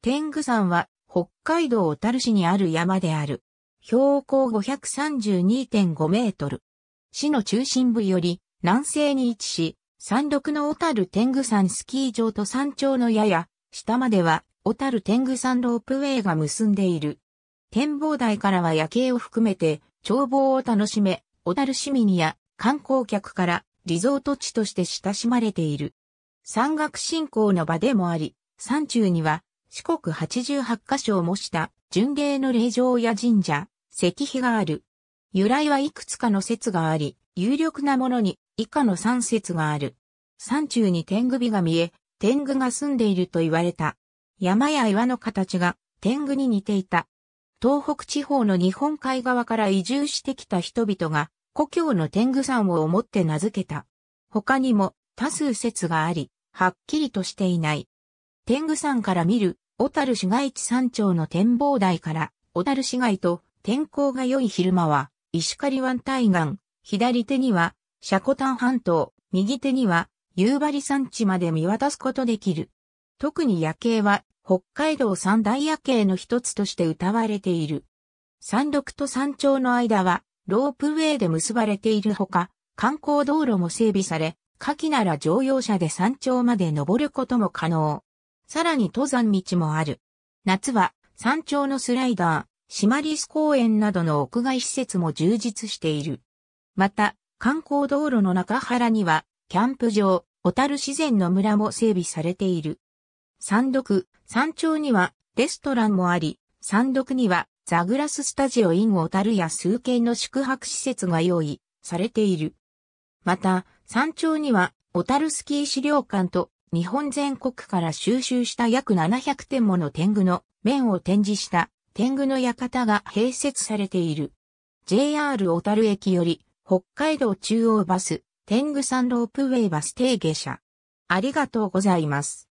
天狗山は北海道小樽市にある山である。標高532.5メートル。市の中心部より南西に位置し、山麓の小樽天狗山スキー場と山頂のやや下までは小樽天狗山ロープウェイが結んでいる。展望台からは夜景を含めて眺望を楽しめ、小樽市民や観光客からリゾート地として親しまれている。山岳信仰の場でもあり、山中には四国八十八カ所を模した巡礼の霊場や神社、石碑がある。由来はいくつかの説があり、有力なものに以下の三説がある。山中に天狗火が見え、天狗が住んでいると言われた。山や岩の形が天狗に似ていた。東北地方の日本海側から移住してきた人々が故郷の天狗山を思って名付けた。他にも多数説があり、はっきりとしていない。天狗山から見る、小樽市街地山頂の展望台から、小樽市街と天候が良い昼間は、石狩湾対岸、左手には、シャコタン半島、右手には、夕張山地まで見渡すことできる。特に夜景は、北海道三大夜景の一つとして歌われている。山麓と山頂の間は、ロープウェイで結ばれているほか、観光道路も整備され、夏季なら乗用車で山頂まで登ることも可能。さらに登山道もある。夏は山頂のスライダー、シマリス公園などの屋外施設も充実している。また、観光道路の中原には、キャンプ場、小樽自然の村も整備されている。山麓、山頂にはレストランもあり、山麓にはザグラススタジオイン小樽や数軒の宿泊施設が用意されている。また、山頂には小樽スキー資料館と日本全国から収集した約700点もの天狗の面を展示した天狗の館が併設されている。JR 小樽駅より北海道中央バス天狗山ロープウェイバス停下車。ありがとうございます。